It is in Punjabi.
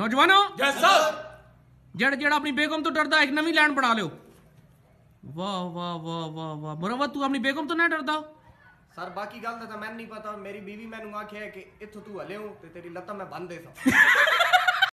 ਨੌਜਵਾਨੋ ਜੈ ਸਰ ਜਿਹੜਾ ਜਿਹੜਾ ਆਪਣੀ ਬੇਗਮ ਤੋਂ ਡਰਦਾ ਇੱਕ ਨਵੀਂ ਲਾਈਨ ਬਣਾ ਲਿਓ ਵਾਹ ਵਾਹ ਵਾਹ ਵਾਹ ਵਾਹ ਮਰਵਾ ਤੂੰ ਆਪਣੀ ਬੇਗਮ ਤੋਂ ਨਾ ਡਰਦਾ ਸਰ ਬਾਕੀ ਗੱਲ ਦਾ ਤਾਂ ਮੈਨੂੰ ਨਹੀਂ ਪਤਾ ਮੇਰੀ ਬੀਵੀ ਮੈਨੂੰ ਆਖਿਆ ਕਿ ਇੱਥੋਂ ਤੂੰ ਹਲੇ ਤੇ ਤੇਰੀ ਲੱਤਾਂ ਮੈਂ ਬੰਨ ਦੇ ਸਾਂ